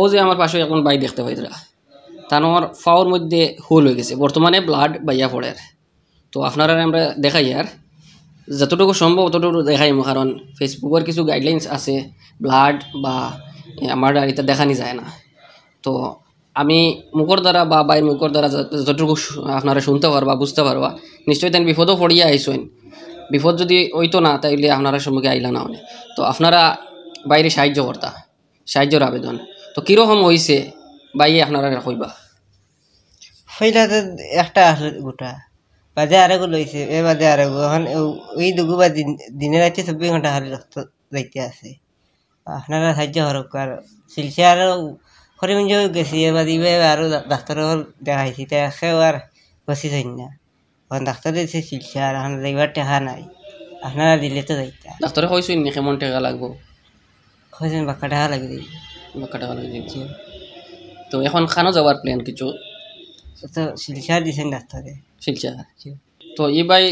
ও যে আমার পাশে এখন বাই দেখতে তা আমার ফাওর মধ্যে হোল হয়ে গেছে বর্তমানে ব্লাড বাইয়া পড়ে তো আপনারা আমরা দেখাই আর যতটুকু সম্ভব ততটুকু দেখাইম কারণ ফেসবুকের কিছু গাইডলাইন্স আছে ব্লাড বা আমার এটা দেখানি যায় না তো আমি মুখর দ্বারা বা বাই মুখর দ্বারা যতটুকু আপনারা শুনতে পারবা বুঝতে পারবা নিশ্চয়ই তাই বিপদও পড়িয়া আইসেন বিপদ যদি হইতো না তাইলে আপনারা সম্মুখে আইলা না তো আপনারা বাইরে সাহায্য করতা সাহায্যর আবেদন তো কীরকম হয়েছে বাইয়ে আপনারা কইবা ফইলা একটা আসলে গোটা বাজে আর গো লইছে এ বাজে গো এখন ওই দুগু বা দিনে রাতে চব্বিশ ঘন্টা হারি রক্ত যাইতে আছে আপনারা সাহায্য হরক আর শিলচে আরও হরিমঞ্জ গেছি এবার দিবে আরও ডাক্তার দেখাইছি তাই সেও আর বসি যাই না এখন ডাক্তার দিয়েছে শিলচে আর আপনার এবার টেকা নাই আপনারা দিলে তো যাইতা ডাক্তারে কইসুন নি কেমন টেকা লাগবো কইছেন বাক্কা টেকা লাগবে কাটা ভালো দেখছি তো এখন খানো যাওয়ার প্ল্যান কিছু তো শিলচা দিছেন ডাক্তারে শিলচা আচ্ছা। তো ই ভাই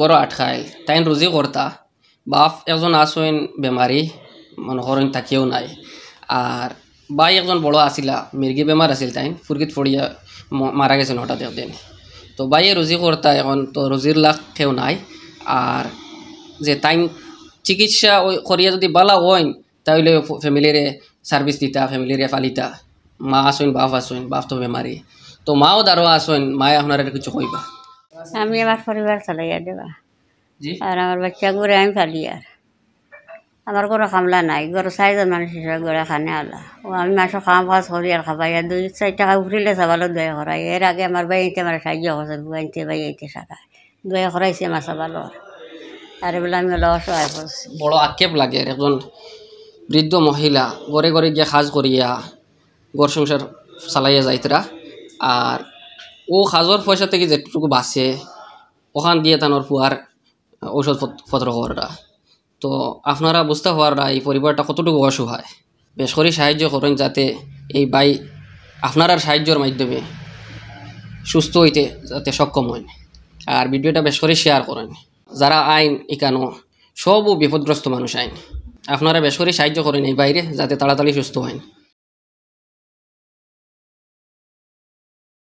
গরো আটকায় তাইন রুজি করতা বাপ একজন আসইন বেমারি মনে করেন থাকিও নাই আর বাই একজন বড় আসিলা মির্গি বেমার আসিল তাইন ফুরগিত ফড়িয়া মারা গেছিল হঠাৎ একদিন তো বাইয়ে রুজি করতা এখন তো রুজির লাখ কেউ নাই আর যে তাইন চিকিৎসা ওই করিয়া যদি বালা হইন তাহলে ফ্যামিলিরে সার্ভিস দিতা ফ্যামিলি রে ফালিতা মা আসুন বাপ আসুন বাপ তো বেমারি তো মাও দারো আসুন মায় আপনার কিছু কইবা আমি আমার পরিবার চালাইয়া দেবা আর আমার বাচ্চা ঘুরে আমি ফালি আর আমার কোনো কামলা নাই গরু চারিজন মানুষ হিসাবে গড়ে খানে আলা ও আমি মাসে খাওয়া ফাঁস করি আর খাবাই আর দুই চার টাকা উঠিলে চাবালো দয়া করাই এর আগে আমার বাই এতে আমার সাহায্য করছে বুয়াইতে বাই এতে টাকা দয়া করাইছে আমার চাবালো আর এগুলো আমি লস হয় বড় আক্ষেপ লাগে একজন বৃদ্ধ মহিলা ঘরে ঘরে গিয়ে সাজ করিয়া ঘর সংসার চালাইয়া যাইতরা আর ও সাজর পয়সা থেকে যেটুকু বাঁচে ওখান দিয়ে তানোর পুয়ার পত্র করা তো আপনারা বুঝতে পাররা এই পরিবারটা কতটুকু অসহায় বেশ করে সাহায্য করেন যাতে এই বাই আপনারার সাহায্যর মাধ্যমে সুস্থ হইতে যাতে সক্ষম হন আর ভিডিওটা বেশ করে শেয়ার করেন যারা আইন এখানো সবও বিপদগ্রস্ত মানুষ আইন আপনারা বেশ করে সাহায্য করেন এই বাইরে যাতে তাড়াতাড়ি সুস্থ হয়